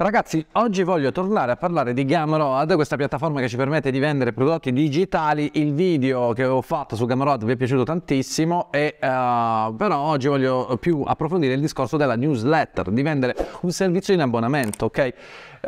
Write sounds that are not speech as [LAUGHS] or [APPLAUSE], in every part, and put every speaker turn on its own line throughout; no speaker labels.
Ragazzi, oggi voglio tornare a parlare di Gamrod, questa piattaforma che ci permette di vendere prodotti digitali. Il video che ho fatto su Gamrod vi è piaciuto tantissimo, e, uh, però oggi voglio più approfondire il discorso della newsletter, di vendere un servizio in abbonamento, ok? Uh,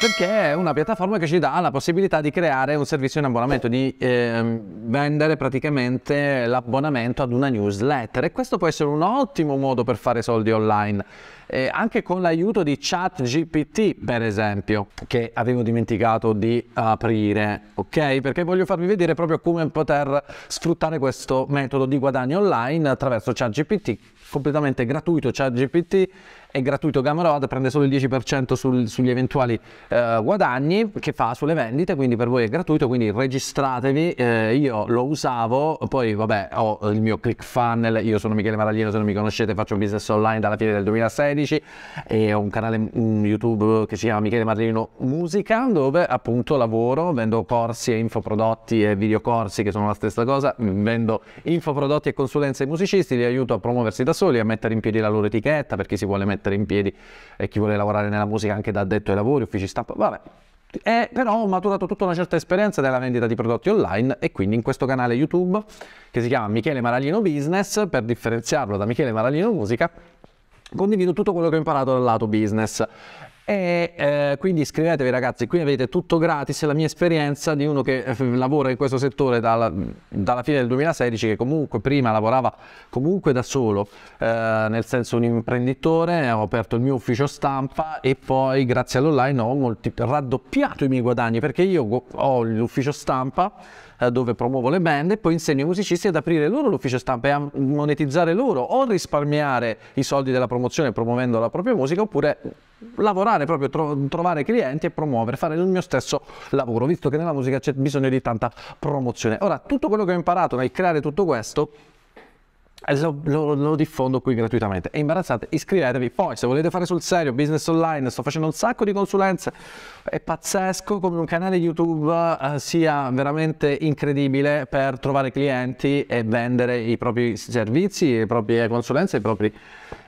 perché è una piattaforma che ci dà la possibilità di creare un servizio in abbonamento, di eh, vendere praticamente l'abbonamento ad una newsletter e questo può essere un ottimo modo per fare soldi online eh, anche con l'aiuto di chat GPT per esempio, che avevo dimenticato di aprire, ok? Perché voglio farvi vedere proprio come poter sfruttare questo metodo di guadagno online attraverso chat GPT completamente gratuito ChatGPT, è gratuito Gamrod prende solo il 10% sul, sugli eventuali eh, guadagni che fa sulle vendite, quindi per voi è gratuito, quindi registratevi, eh, io lo usavo, poi vabbè ho il mio ClickFunnel, io sono Michele Maraglino, se non mi conoscete faccio un business online dalla fine del 2016 e ho un canale un YouTube che si chiama Michele Maraglino Musica dove appunto lavoro, vendo corsi e infoprodotti e videocorsi che sono la stessa cosa, vendo infoprodotti e consulenze ai musicisti, li aiuto a promuoversi da soli a mettere in piedi la loro etichetta, per chi si vuole mettere in piedi e chi vuole lavorare nella musica anche da addetto ai lavori, uffici stampa, vabbè. E eh, però ho maturato tutta una certa esperienza della vendita di prodotti online e quindi in questo canale YouTube che si chiama Michele Maraglino Business, per differenziarlo da Michele Maraglino Musica, condivido tutto quello che ho imparato dal lato business e eh, quindi iscrivetevi ragazzi, qui avete tutto gratis, la mia esperienza di uno che eh, lavora in questo settore dalla, dalla, fine del 2016, che comunque prima lavorava comunque da solo, eh, nel senso un imprenditore, ho aperto il mio ufficio stampa e poi grazie all'online ho raddoppiato i miei guadagni perché io ho l'ufficio stampa eh, dove promuovo le band e poi insegno ai musicisti ad aprire loro l'ufficio stampa e a monetizzare loro o risparmiare i soldi della promozione promuovendo la propria musica oppure lavorare proprio, tro- trovare clienti e promuovere, fare il mio stesso lavoro, visto che nella musica c'è bisogno di tanta promozione. Ora, tutto quello che ho imparato nel creare tutto questo lo, lo, lo, diffondo qui gratuitamente. È imbarazzante. Iscrivetevi. Poi, se volete fare sul serio business online, sto facendo un sacco di consulenze. È pazzesco come un canale YouTube eh, sia veramente incredibile per trovare clienti e vendere i propri servizi, le proprie consulenze, i propri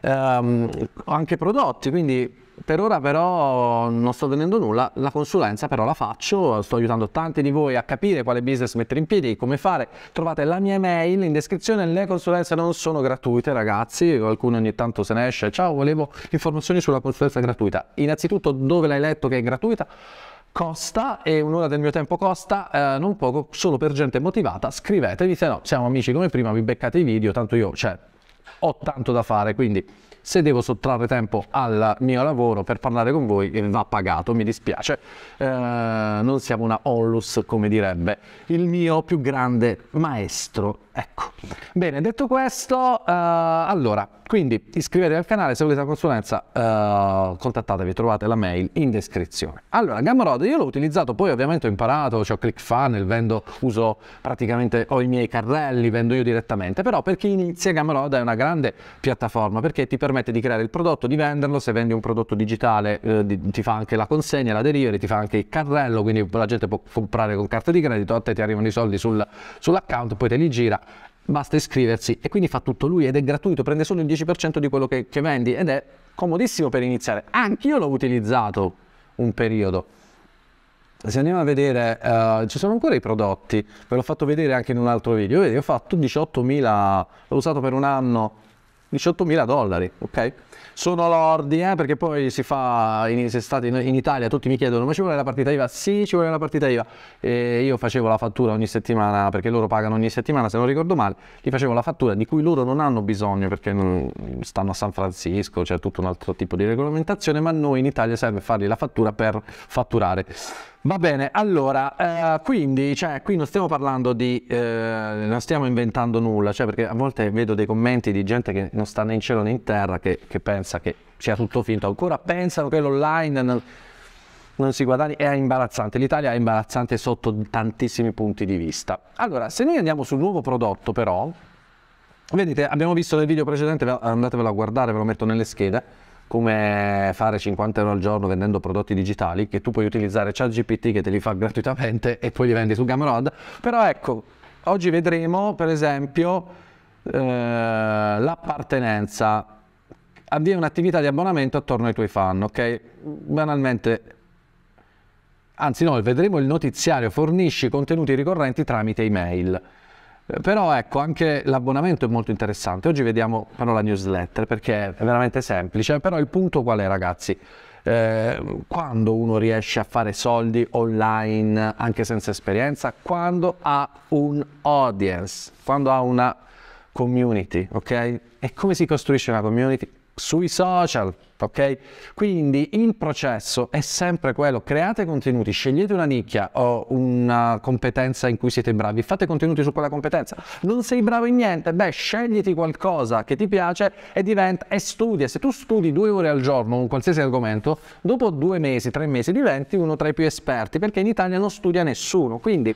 ehm, anche prodotti. Quindi per ora però non sto vendendo nulla, la consulenza però la faccio, sto aiutando tanti di voi a capire quale business mettere in piedi, come fare. Trovate la mia email in descrizione, le consulenze non sono gratuite ragazzi, qualcuno ogni tanto se ne esce, ciao volevo informazioni sulla consulenza gratuita. Innanzitutto dove l'hai letto che è gratuita? costa e un'ora del mio tempo costa eh, non poco solo per gente motivata scrivetevi se no siamo amici come prima vi beccate i video tanto io cioè, ho tanto da fare quindi se devo sottrarre tempo al mio lavoro per parlare con voi eh, va pagato, mi dispiace, eh, non siamo una onlus come direbbe il mio più grande maestro. Ecco, bene, detto questo, eh, allora quindi iscrivetevi al canale, se volete la consulenza eh, contattatevi, trovate la mail in descrizione. Allora, Gamrod io l'ho utilizzato, poi ovviamente ho imparato, ho ClickFunnel, vendo, uso praticamente, ho i miei carrelli, vendo io direttamente, però per chi inizia Gamrod è una grande piattaforma perché ti permette di creare il prodotto, di venderlo, se vendi un prodotto digitale eh, ti fa anche la consegna, la delivery, ti fa anche il carrello, quindi la gente può comprare con carta di credito, a te ti arrivano i soldi sul, sull'account, poi te li gira basta iscriversi e quindi fa tutto lui ed è gratuito, prende solo il 10% di quello che, che vendi ed è comodissimo per iniziare. Anch'io l'ho utilizzato un periodo. Se andiamo a vedere, uh, ci sono ancora i prodotti, ve l'ho fatto vedere anche in un altro video, vedi, ho fatto 18.000, l'ho usato per un anno, 18.000 dollari, ok? sono lordi, eh, perché poi si fa in estate in, in, Italia, tutti mi chiedono ma ci vuole la partita IVA? Sì, ci vuole la partita IVA. E io facevo la fattura ogni settimana, perché loro pagano ogni settimana, se non ricordo male, gli facevo la fattura di cui loro non hanno bisogno perché non, stanno a San Francisco, c'è tutto un altro tipo di regolamentazione, ma noi in Italia serve fargli la fattura per fatturare. Va bene, allora, eh, quindi cioè, qui non stiamo parlando di, eh, non stiamo inventando nulla, cioè, perché a volte vedo dei commenti di gente che non sta né in cielo né in terra, che, che pensa che sia tutto finto, ancora pensano che l'online non, non si guadagni, è imbarazzante, l'Italia è imbarazzante sotto tantissimi punti di vista. Allora, se noi andiamo sul nuovo prodotto però, vedete, abbiamo visto nel video precedente, andatevelo a guardare, ve lo metto nelle schede, come fare 50 euro al giorno vendendo prodotti digitali che tu puoi utilizzare ChatGPT che te li fa [LAUGHS] gratuitamente e poi li vendi su Gamrod. Però ecco, oggi vedremo per esempio eh, l'appartenenza. Avvia un'attività di abbonamento attorno ai tuoi fan, ok? Banalmente anzi no, vedremo il notiziario, fornisci contenuti ricorrenti tramite email. Eh, però ecco, anche l'abbonamento è molto interessante. Oggi vediamo però la newsletter perché è veramente semplice. Però il punto qual è ragazzi? Eh, quando uno riesce a fare soldi online anche senza esperienza? Quando ha un audience, quando ha una community, ok? E come si costruisce una community? sui social, ok? Quindi il processo è sempre quello, create contenuti, scegliete una nicchia o una competenza in cui siete bravi, fate contenuti su quella competenza. Non sei bravo in niente, beh, scegliti qualcosa che ti piace e diventa e studia. Se tu studi due ore al giorno un qualsiasi argomento, dopo due mesi, tre mesi diventi uno tra i più esperti, perché in Italia non studia nessuno, quindi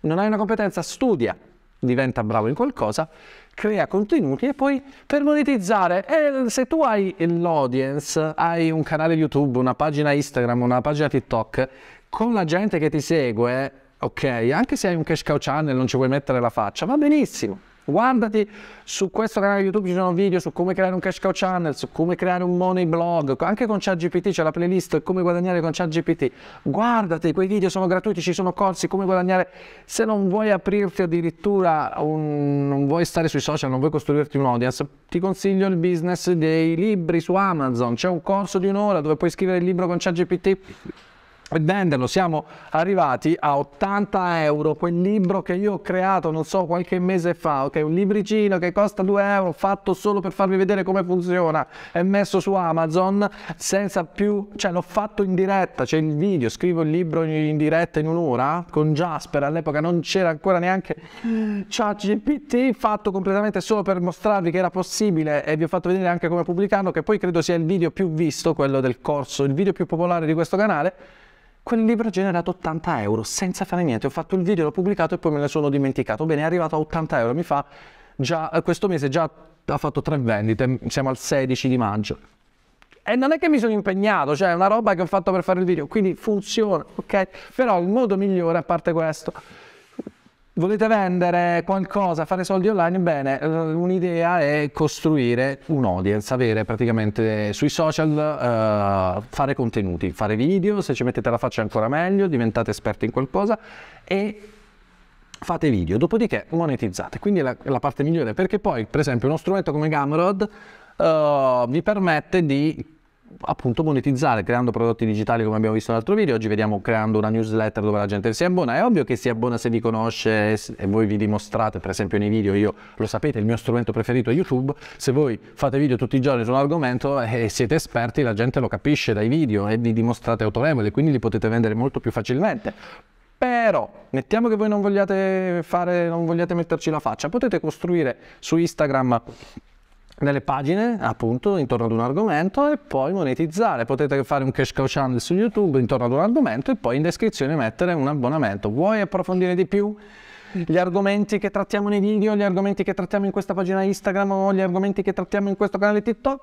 non hai una competenza, studia diventa bravo in qualcosa, crea contenuti e poi per monetizzare, eh, se tu hai l'audience, hai un canale YouTube, una pagina Instagram, una pagina TikTok, con la gente che ti segue, ok, anche se hai un cash cow channel non ci vuoi mettere la faccia, va benissimo guardati su questo canale YouTube ci sono video su come creare un cash cow channel, su come creare un money blog, anche con ChatGPT c'è la playlist come guadagnare con ChatGPT. Guardati, quei video sono gratuiti, ci sono corsi come guadagnare. Se non vuoi aprirti addirittura un, non vuoi stare sui social, non vuoi costruirti un audience, ti consiglio il business dei libri su Amazon. C'è un corso di un'ora dove puoi scrivere il libro con ChatGPT venderlo siamo arrivati a 80 euro quel libro che io ho creato non so qualche mese fa ok un libricino che costa 2 euro fatto solo per farvi vedere come funziona è messo su amazon senza più cioè l'ho fatto in diretta c'è il video scrivo il libro in diretta in un'ora con jasper all'epoca non c'era ancora neanche chat gpt fatto completamente solo per mostrarvi che era possibile e vi ho fatto vedere anche come pubblicarlo che poi credo sia il video più visto quello del corso il video più popolare di questo canale quel libro ha generato 80 euro senza fare niente. Ho fatto il video, l'ho pubblicato e poi me ne sono dimenticato. Bene, è arrivato a 80 euro. Mi fa già, eh, questo mese già ha fatto tre vendite. Siamo al 16 di maggio. E non è che mi sono impegnato, cioè è una roba che ho fatto per fare il video. Quindi funziona, ok? Però il modo migliore, a parte questo, volete vendere qualcosa, fare soldi online, bene, eh, un'idea è costruire un'audience, avere praticamente sui social, uh, fare contenuti, fare video, se ci mettete la faccia ancora meglio, diventate esperti in qualcosa e fate video, dopodiché monetizzate, quindi è la, la parte migliore perché poi per esempio uno strumento come Gamrod uh, eh, vi permette di appunto monetizzare creando prodotti digitali come abbiamo visto nell'altro video oggi vediamo creando una newsletter dove la gente si abbona è ovvio che si abbona se vi conosce e voi vi dimostrate per esempio nei video io lo sapete il mio strumento preferito è youtube se voi fate video tutti i giorni su un argomento e eh, siete esperti la gente lo capisce dai video e vi dimostrate autorevole quindi li potete vendere molto più facilmente però mettiamo che voi non vogliate fare non vogliate metterci la faccia potete costruire su instagram delle pagine appunto intorno ad un argomento e poi monetizzare potete fare un cash cow channel su youtube intorno ad un argomento e poi in descrizione mettere un abbonamento vuoi approfondire di più gli argomenti che trattiamo nei video gli argomenti che trattiamo in questa pagina instagram o gli argomenti che trattiamo in questo canale tiktok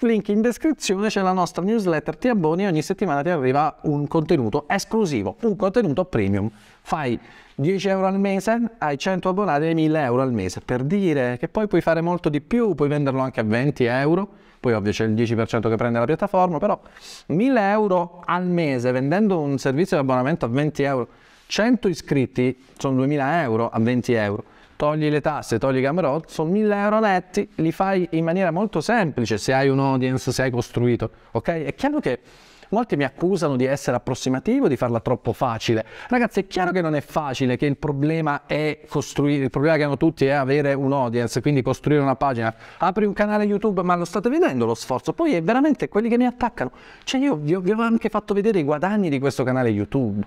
link in descrizione, c'è la nostra newsletter, ti abboni e ogni settimana ti arriva un contenuto esclusivo, un contenuto premium. Fai 10 euro al mese, hai 100 abbonati e 1000 euro al mese, per dire che poi puoi fare molto di più, puoi venderlo anche a 20 euro, poi ovvio c'è il 10% che prende la piattaforma, però 1000 euro al mese vendendo un servizio di abbonamento a 20 euro, 100 iscritti sono 2000 euro a 20 euro togli le tasse, togli i Camerot, sono 1000 euro netti, li fai in maniera molto semplice se hai un audience, se hai costruito, ok? È chiaro che molti mi accusano di essere approssimativo, di farla troppo facile. Ragazzi, è chiaro che non è facile, che il problema è costruire, il problema che hanno tutti è avere un audience, quindi costruire una pagina. Apri un canale YouTube, ma lo state vedendo lo sforzo? Poi è veramente quelli che mi attaccano. Cioè io vi vi ho anche fatto vedere i guadagni di questo canale YouTube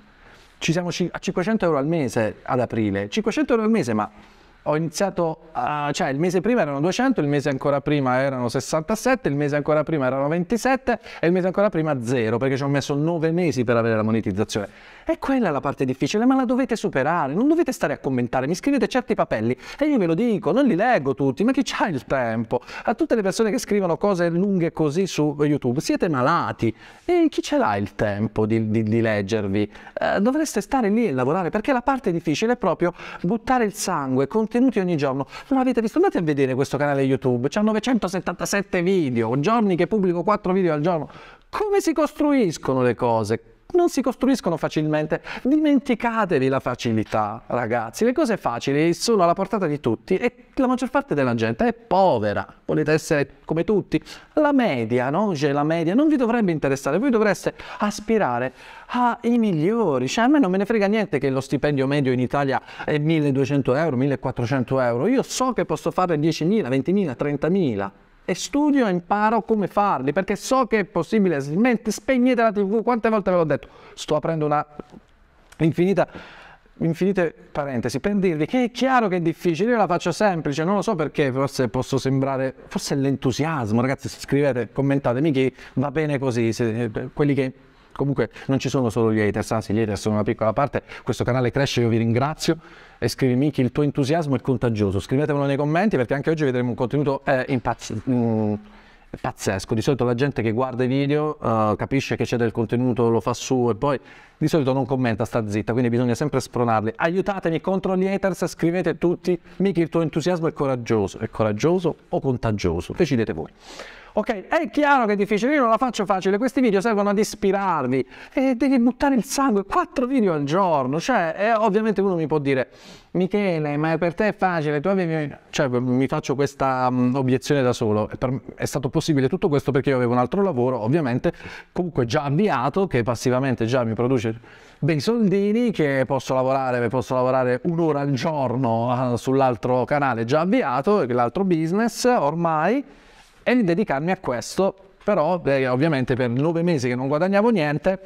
ci siamo a 500 euro al mese ad aprile, 500 euro al mese, ma ho iniziato, a, cioè il mese prima erano 200, il mese ancora prima erano 67, il mese ancora prima erano 27 e il mese ancora prima 0 perché ci ho messo 9 mesi per avere la monetizzazione. E quella è la parte difficile, ma la dovete superare, non dovete stare a commentare, mi scrivete certi papelli e io ve lo dico, non li leggo tutti, ma chi c'ha il tempo? A tutte le persone che scrivono cose lunghe così su YouTube, siete malati e chi ce l'ha il tempo di, di, di leggervi? Eh, dovreste stare lì e lavorare perché la parte difficile è proprio buttare il sangue, contenuti ogni giorno. Non avete visto? Andate a vedere questo canale YouTube, c'ha 977 video, giorni che pubblico 4 video al giorno. Come si costruiscono le cose? non si costruiscono facilmente. Dimenticatevi la facilità, ragazzi. Le cose facili sono alla portata di tutti e la maggior parte della gente è povera. Volete essere come tutti? La media, no? C'è cioè, la media non vi dovrebbe interessare. Voi dovreste aspirare ai migliori. Cioè, a me non me ne frega niente che lo stipendio medio in Italia è 1200 euro, 1400 euro. Io so che posso fare 10.000, 20.000, 30.000 e studio e imparo come farli, perché so che è possibile, spegnete la tv, quante volte ve l'ho detto, sto aprendo una infinita infinite parentesi per dirvi che è chiaro che è difficile, io la faccio semplice, non lo so perché, forse posso sembrare, forse l'entusiasmo, ragazzi scrivete, commentatemi che va bene così, se, eh, quelli che Comunque non ci sono solo gli haters, anzi gli haters sono una piccola parte. Questo canale cresce, io vi ringrazio. E scrivi che il tuo entusiasmo è contagioso. Scrivetemelo nei commenti perché anche oggi vedremo un contenuto eh, impazzito. Mm pazzesco. Di solito la gente che guarda i video uh, capisce che c'è del contenuto, lo fa su e poi di solito non commenta, sta zitta, quindi bisogna sempre spronarli. Aiutatemi contro gli haters, scrivete tutti, mica il tuo entusiasmo è coraggioso, è coraggioso o contagioso, decidete voi. Ok, è chiaro che è difficile, io non la faccio facile, questi video servono ad ispirarvi e devi buttare il sangue, quattro video al giorno, cioè eh, ovviamente uno mi può dire Michele, ma per te è facile, tu avevi... Cioè mi faccio questa um, obiezione da solo, è stato possibile tutto questo perché io avevo un altro lavoro, ovviamente, comunque già avviato, che passivamente già mi produce dei soldini, che posso lavorare, posso lavorare un'ora al giorno uh, sull'altro canale già avviato, l'altro business ormai e di dedicarmi a questo, però beh, ovviamente per nove mesi che non guadagnavo niente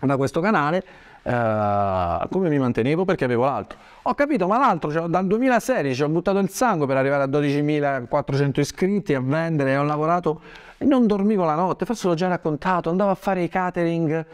da questo canale, eh, come mi mantenevo? Perché avevo l'altro. Ho capito, ma l'altro cioè, dal 2016 ho buttato il sangue per arrivare a 12.400 iscritti, a vendere, ho lavorato e non dormivo la notte, forse l'ho già raccontato, andavo a fare i catering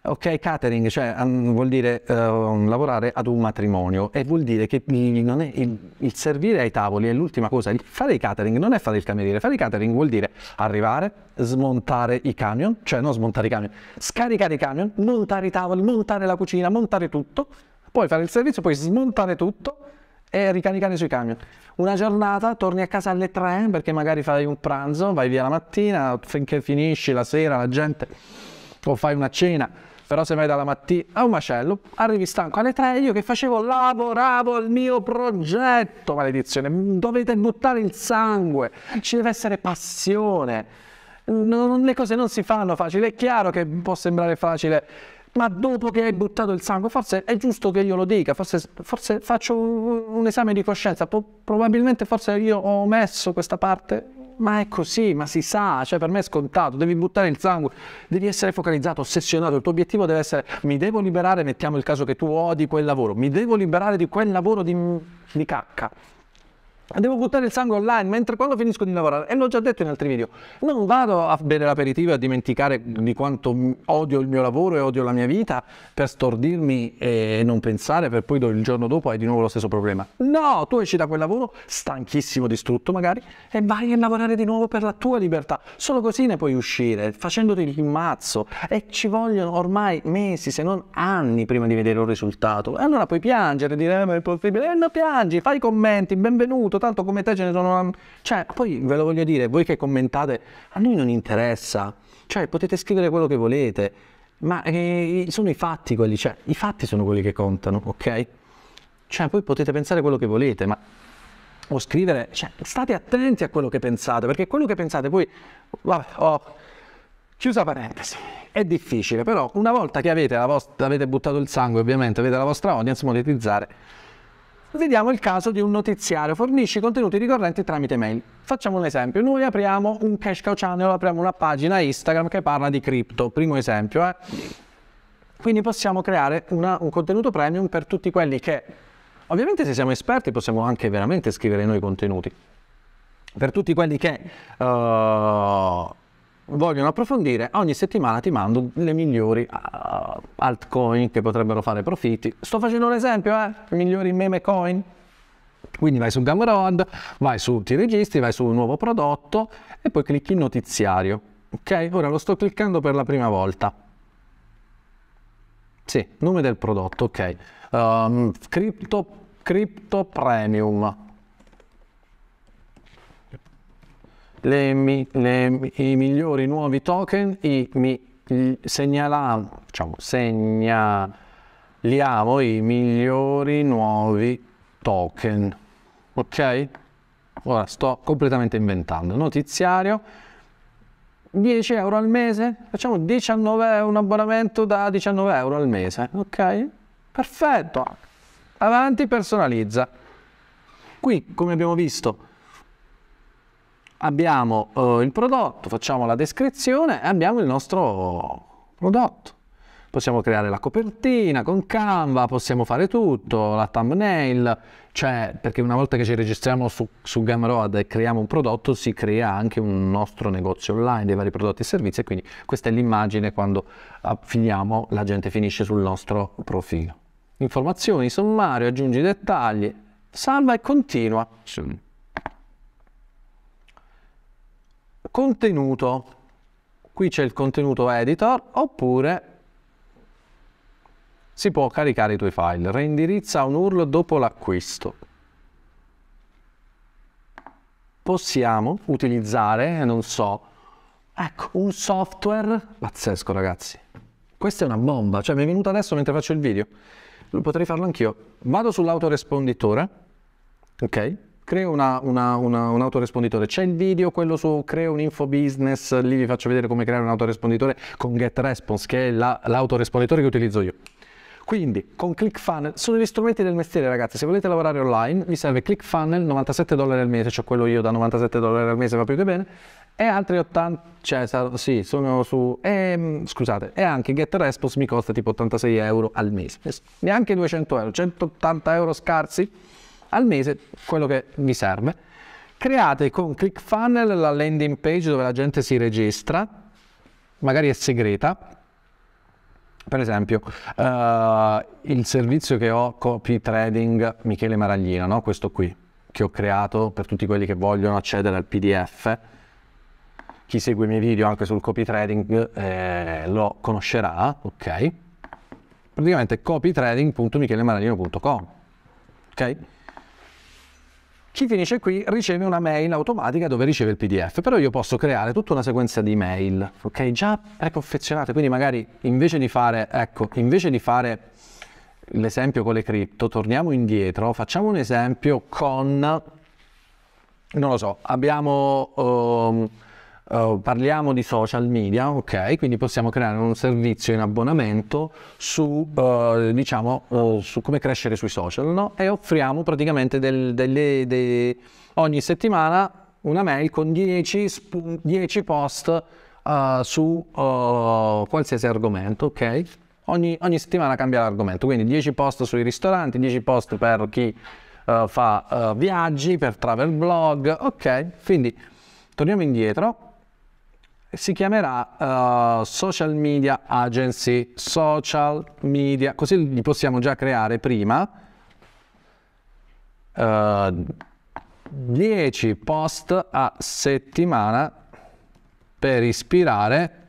Ok, catering, cioè um, vuol dire uh, lavorare ad un matrimonio e vuol dire che il, il, il servire ai tavoli è l'ultima cosa. Il fare i catering non è fare il cameriere, fare i catering vuol dire arrivare, smontare i camion, cioè non smontare i camion, scaricare i camion, montare i tavoli, montare la cucina, montare tutto, poi fare il servizio, poi smontare tutto e ricaricare sui camion. Una giornata, torni a casa alle tre perché magari fai un pranzo, vai via la mattina, finché finisci la sera, la gente o fai una cena, però se vai dalla mattina a un macello, arrivi stanco alle tre, io che facevo lavoravo al mio progetto, maledizione, dovete buttare il sangue, ci deve essere passione. Non, le cose non si fanno facili, è chiaro che può sembrare facile, ma dopo che hai buttato il sangue, forse è giusto che io lo dica, forse, forse faccio un, un esame di coscienza, probabilmente forse io ho omesso questa parte ma è così, ma si sa, cioè per me è scontato, devi buttare il sangue, devi essere focalizzato, ossessionato, il tuo obiettivo deve essere mi devo liberare, mettiamo il caso che tu odi quel lavoro, mi devo liberare di quel lavoro di, di cacca devo buttare il sangue online mentre quando finisco di lavorare, e l'ho già detto in altri video, non vado a bere l'aperitivo e a dimenticare di quanto odio il mio lavoro e odio la mia vita per stordirmi e non pensare per poi il giorno dopo hai di nuovo lo stesso problema. No, tu esci da quel lavoro stanchissimo, distrutto magari, e vai a lavorare di nuovo per la tua libertà. Solo così ne puoi uscire, facendoti il mazzo e ci vogliono ormai mesi, se non anni prima di vedere un risultato. E allora puoi piangere, dire eh, ma è possibile, e eh, non piangi, fai i commenti, benvenuto, detto tanto come te ce ne sono... Cioè, poi ve lo voglio dire, voi che commentate, a noi non interessa, cioè potete scrivere quello che volete, ma eh, sono i fatti quelli, cioè i fatti sono quelli che contano, ok? Cioè, poi potete pensare quello che volete, ma o scrivere, cioè, state attenti a quello che pensate, perché quello che pensate poi, vabbè, oh, chiusa parentesi, è difficile, però una volta che avete, la vostra, avete buttato il sangue, ovviamente, avete la vostra audience, monetizzare Vediamo il caso di un notiziario, fornisci contenuti ricorrenti tramite mail. Facciamo un esempio, noi apriamo un cash cow channel, apriamo una pagina Instagram che parla di cripto, primo esempio. Eh? Quindi possiamo creare una, un contenuto premium per tutti quelli che, ovviamente se siamo esperti possiamo anche veramente scrivere noi contenuti, per tutti quelli che... Uh, vogliono approfondire, ogni settimana ti mando le migliori uh, altcoin che potrebbero fare profitti. Sto facendo un esempio, eh? Le migliori meme coin. Quindi vai su Gumroad, vai su ti registri, vai su un nuovo prodotto e poi clicchi in notiziario. Ok, ora lo sto cliccando per la prima volta. Sì, nome del prodotto, ok. Um, ehm, crypto, crypto Premium. le, le, i migliori nuovi token, i, mi, segnalavo, diciamo, segnaliamo i migliori nuovi token. Ok? Ora sto completamente inventando. Notiziario. 10 euro al mese, facciamo 19, un abbonamento da 19 euro al mese, ok? Perfetto, avanti personalizza. Qui, come abbiamo visto, abbiamo eh, il prodotto, facciamo la descrizione e abbiamo il nostro prodotto. Possiamo creare la copertina con Canva, possiamo fare tutto, la thumbnail, cioè perché una volta che ci registriamo su, su Gameroad e creiamo un prodotto si crea anche un nostro negozio online dei vari prodotti e servizi e quindi questa è l'immagine quando finiamo la gente finisce sul nostro profilo. Informazioni, sommario, aggiungi dettagli, salva e continua. Sì. Contenuto. Qui c'è il contenuto editor oppure si può caricare i tuoi file. Reindirizza un URL dopo l'acquisto. Possiamo utilizzare, non so, ecco, un software pazzesco ragazzi. Questa è una bomba, cioè mi è venuta adesso mentre faccio il video. Potrei farlo anch'io. Vado sull'autoresponditore, ok? creo una, una, una, un autoresponditore. C'è il video, quello su creo un info business, lì vi faccio vedere come creare un autoresponditore con GetResponse, che è la, l'autoresponditore che utilizzo io. Quindi con ClickFunnel sono gli strumenti del mestiere, ragazzi. Se volete lavorare online, vi serve ClickFunnel 97 dollari al mese, cioè quello io da 97 dollari al mese va più che bene. E altri 80, cioè sì, sono su. E, mm, scusate, e anche GetResponse mi costa tipo 86 euro al mese. Neanche 200 euro, 180 euro scarsi al mese quello che vi serve. Create con ClickFunnel la landing page dove la gente si registra, magari è segreta, per esempio uh, il servizio che ho copy trading Michele Maraglino, no? questo qui che ho creato per tutti quelli che vogliono accedere al PDF. Chi segue i miei video anche sul copy trading eh, lo conoscerà, ok? Praticamente copytrading.michelemaralino.com, ok? Chi finisce qui riceve una mail automatica dove riceve il PDF, però io posso creare tutta una sequenza di mail, ok? Già preconfezionate, quindi magari invece di fare, ecco, invece di fare l'esempio con le cripto, torniamo indietro, facciamo un esempio con, non lo so, abbiamo... Um, uh, parliamo di social media, ok? Quindi possiamo creare un servizio in abbonamento su, uh, diciamo, uh, su come crescere sui social, no? E offriamo praticamente del, delle, dei, ogni settimana una mail con 10, 10 post eh, su qualsiasi argomento, ok? Ogni, ogni settimana cambia l'argomento, quindi 10 post sui ristoranti, 10 post per chi Uh, fa uh, viaggi per travel blog, ok? Quindi torniamo indietro si chiamerà uh, Social Media Agency, Social Media, così li possiamo già creare prima. Uh, eh, 10 post a settimana per ispirare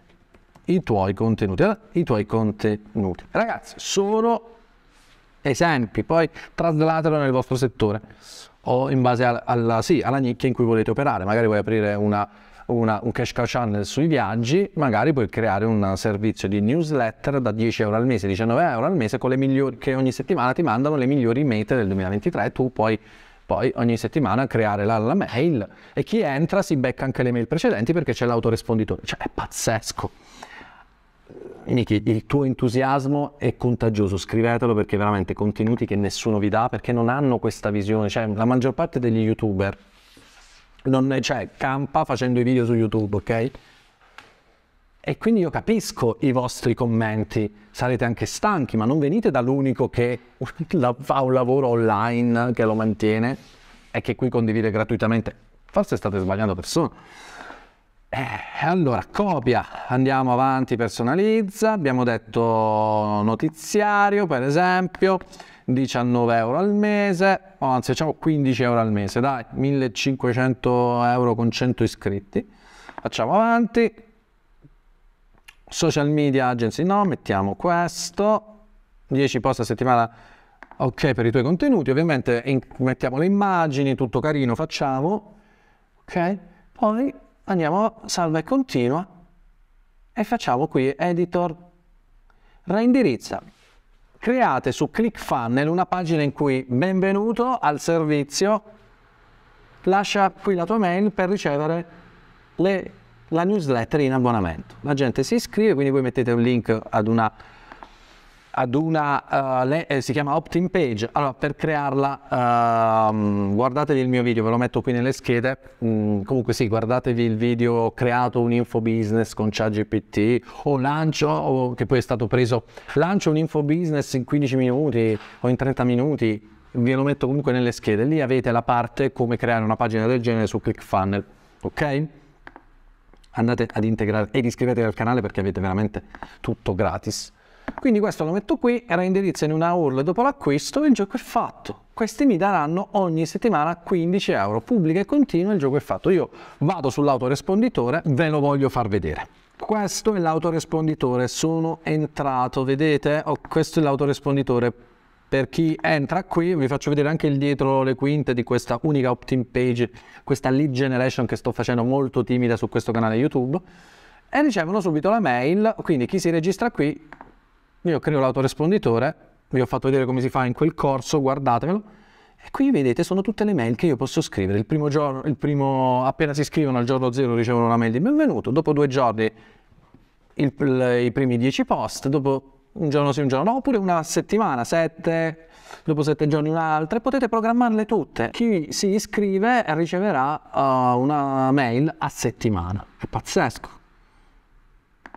i tuoi contenuti. I tuoi contenuti. Ragazzi, sono esempi, poi traslatelo nel vostro settore o in base al, alla, sì, alla nicchia in cui volete operare. Magari vuoi aprire una una, un cash cow channel sui viaggi, magari puoi creare un servizio di newsletter da 10 euro al mese, 19 euro al mese, migliori, che ogni settimana ti mandano le migliori mete del 2023, tu puoi poi ogni settimana creare la, la mail e chi entra si becca anche le mail precedenti perché c'è l'autoresponditore, cioè è pazzesco. Niki, il tuo entusiasmo è contagioso, scrivetelo perché veramente contenuti che nessuno vi dà perché non hanno questa visione, cioè la maggior parte degli youtuber non, cioè, campa facendo i video su YouTube, ok? E quindi io capisco i vostri commenti, sarete anche stanchi, ma non venite dall'unico che [LAUGHS] fa un lavoro online che lo mantiene e che qui condivide gratuitamente. Forse state sbagliando persone. Eh, allora, copia, andiamo avanti, personalizza, abbiamo detto notiziario per esempio. 19 euro al mese, anzi facciamo 15 euro al mese, dai, 1500 euro con 100 iscritti. Facciamo avanti. Social media agency no, mettiamo questo. 10 post a settimana ok per i tuoi contenuti, ovviamente in, mettiamo le immagini, tutto carino, facciamo. Ok? Poi andiamo salva e continua e facciamo qui editor reindirizza create su ClickFunnel una pagina in cui benvenuto al servizio, lascia qui la tua mail per ricevere le, la newsletter in abbonamento. La gente si iscrive, quindi voi mettete un link ad una ad una, uh, le, eh, si chiama opt-in page, allora per crearla uh, guardatevi il mio video, ve lo metto qui nelle schede, mm, comunque sì, guardatevi il video ho creato un info business con ChatGPT o lancio, o, che poi è stato preso, lancio un info business in 15 minuti o in 30 minuti, ve lo metto comunque nelle schede, lì avete la parte come creare una pagina del genere su ClickFunnel, ok? Andate ad integrare ed iscrivetevi al canale perché avete veramente tutto gratis. Quindi questo lo metto qui e indirizzo in una URL dopo l'acquisto e il gioco è fatto. Questi mi daranno ogni settimana 15 euro, pubblica e continua, il gioco è fatto. Io vado sull'autoresponditore, ve lo voglio far vedere. Questo è l'autoresponditore, sono entrato, vedete? Oh, questo è l'autoresponditore, per chi entra qui vi faccio vedere anche il dietro le quinte di questa unica opt-in page questa lead generation che sto facendo molto timida su questo canale youtube e ricevono subito la mail quindi chi si registra qui io creo l'autoresponditore, vi ho fatto vedere come si fa in quel corso, guardatemelo. E qui vedete sono tutte le mail che io posso scrivere. Il primo giorno, il primo, appena si scrivono al giorno zero ricevono una mail di benvenuto, dopo due giorni il, il, i primi dieci post, dopo un giorno sì, un giorno no, oppure una settimana, sette, dopo sette giorni un'altra, e potete programmarle tutte. Chi si iscrive riceverà uh, una mail a settimana. È pazzesco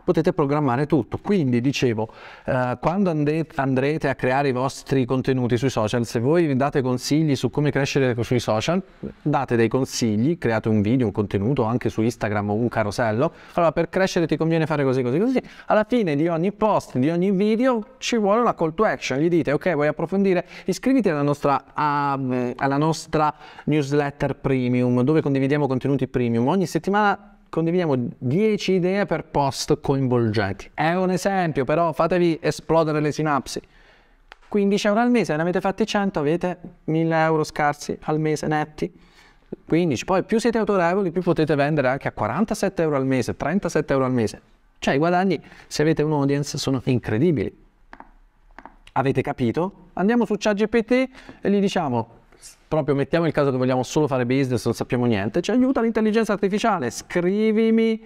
potete programmare tutto. Quindi dicevo, eh, quando andrete a creare i vostri contenuti sui social, se voi date consigli su come crescere sui social, date dei consigli, create un video, un contenuto anche su Instagram o un carosello. Allora per crescere ti conviene fare così, così, così. Alla fine di ogni post, di ogni video ci vuole una call to action. Gli dite, ok, vuoi approfondire? Iscriviti alla nostra, a, alla nostra newsletter premium dove condividiamo contenuti premium. Ogni settimana condividiamo 10 idee per post coinvolgenti. È un esempio, però fatevi esplodere le sinapsi. 15 euro al mese, ne avete fatti 100, avete 1000 euro scarsi al mese netti. 15, poi più siete autorevoli, più potete vendere anche a 47 euro al mese, 37 euro al mese. Cioè i guadagni, se avete un audience, sono incredibili. Avete capito? Andiamo su ChatGPT e gli diciamo proprio mettiamo il caso che vogliamo solo fare business, non sappiamo niente, ci aiuta l'intelligenza artificiale, scrivimi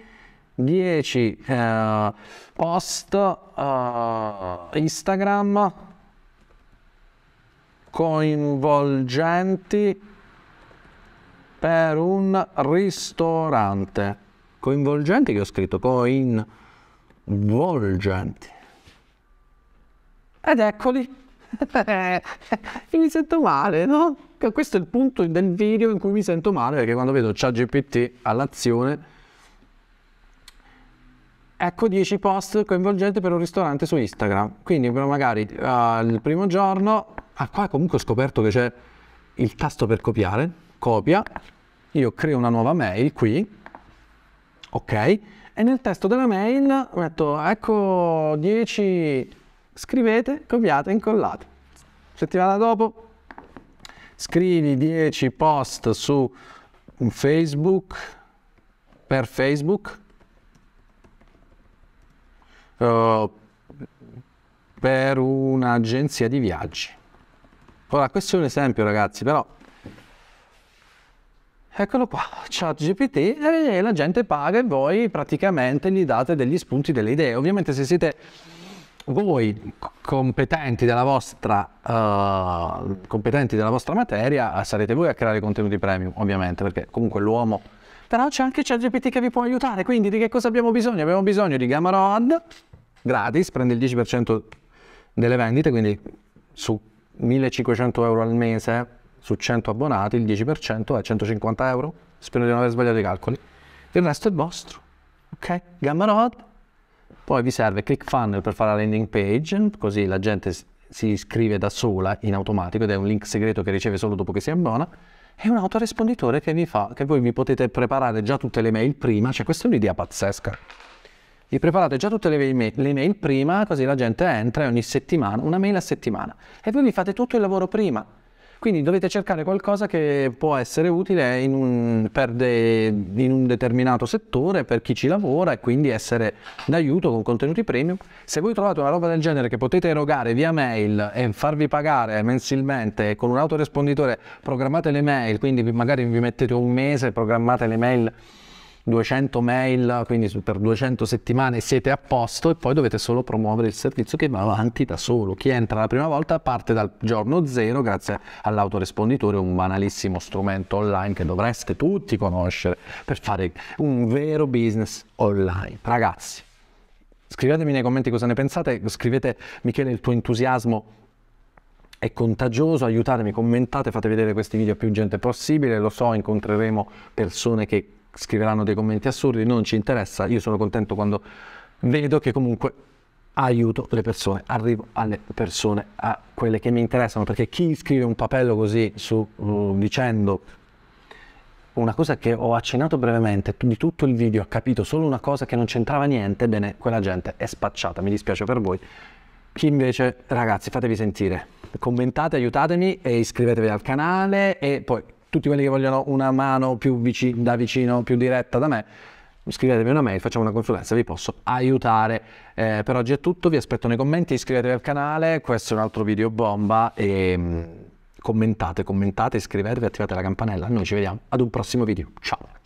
10 eh, post eh, Instagram coinvolgenti per un ristorante. Coinvolgenti che ho scritto, coinvolgenti. Ed eccoli e [LAUGHS] mi sento male, no? Questo è il punto del video in cui mi sento male, perché quando vedo ChatGPT all'azione, ecco 10 post coinvolgenti per un ristorante su Instagram. Quindi magari uh, il primo giorno, ah, qua comunque ho scoperto che c'è il tasto per copiare, copia, io creo una nuova mail qui, ok, e nel testo della mail metto ecco 10 scrivete, copiate, incollate. Settimana dopo scrivi 10 post su Facebook, per Facebook, uh, per un'agenzia di viaggi. Ora, questo è un esempio ragazzi, però eccolo qua, chat GPT e la gente paga e voi praticamente gli date degli spunti, delle idee. Ovviamente se siete voi competenti della vostra, uh, competenti della vostra materia eh, sarete voi a creare contenuti premium, ovviamente, perché comunque l'uomo... Però c'è anche ChatGPT che vi può aiutare, quindi di che cosa abbiamo bisogno? Abbiamo bisogno di Gamarod, gratis, prende il 10% delle vendite, quindi su 1500 euro al mese, su 100 abbonati, il 10% è 150 euro, spero di non aver sbagliato i calcoli. Il resto è vostro, ok? Gamarod, poi vi serve ClickFunnel per fare la landing page, così la gente si iscrive da sola in automatico ed è un link segreto che riceve solo dopo che si abbona E un autoresponditore che, vi fa, che voi vi potete preparare già tutte le mail prima, cioè questa è un'idea pazzesca. Vi preparate già tutte le mail, le mail prima, così la gente entra ogni settimana, una mail a settimana, e voi vi fate tutto il lavoro prima. Quindi dovete cercare qualcosa che può essere utile in un, de, in un, determinato settore per chi ci lavora e quindi essere d'aiuto con contenuti premium. Se voi trovate una roba del genere che potete erogare via mail e farvi pagare mensilmente con un autoresponditore, programmate le mail, quindi magari vi mettete un mese e programmate le mail 200 mail, quindi per 200 settimane siete a posto e poi dovete solo promuovere il servizio che va avanti da solo. Chi entra la prima volta parte dal giorno zero grazie all'autoresponditore, un banalissimo strumento online che dovreste tutti conoscere per fare un vero business online. Ragazzi, scrivetemi nei commenti cosa ne pensate, scrivete Michele il tuo entusiasmo è contagioso, aiutatemi, commentate, fate vedere questi video a più gente possibile, lo so, incontreremo persone che scriveranno dei commenti assurdi, non ci interessa, io sono contento quando vedo che comunque aiuto le persone, arrivo alle persone, a quelle che mi interessano, perché chi scrive un papello così su, uh, dicendo una cosa che ho accennato brevemente di tutto il video, ha capito solo una cosa che non c'entrava niente, bene, quella gente è spacciata, mi dispiace per voi. Chi invece, ragazzi, fatevi sentire, commentate, aiutatemi e iscrivetevi al canale e poi tutti quelli che vogliono una mano più vicino, da vicino, più diretta da me, scrivetemi una mail, facciamo una consulenza, vi posso aiutare. Eh, per oggi è tutto, vi aspetto nei commenti, iscrivetevi al canale, questo è un altro video bomba e mm, commentate, commentate, iscrivetevi, attivate la campanella, noi ci vediamo ad un prossimo video, ciao!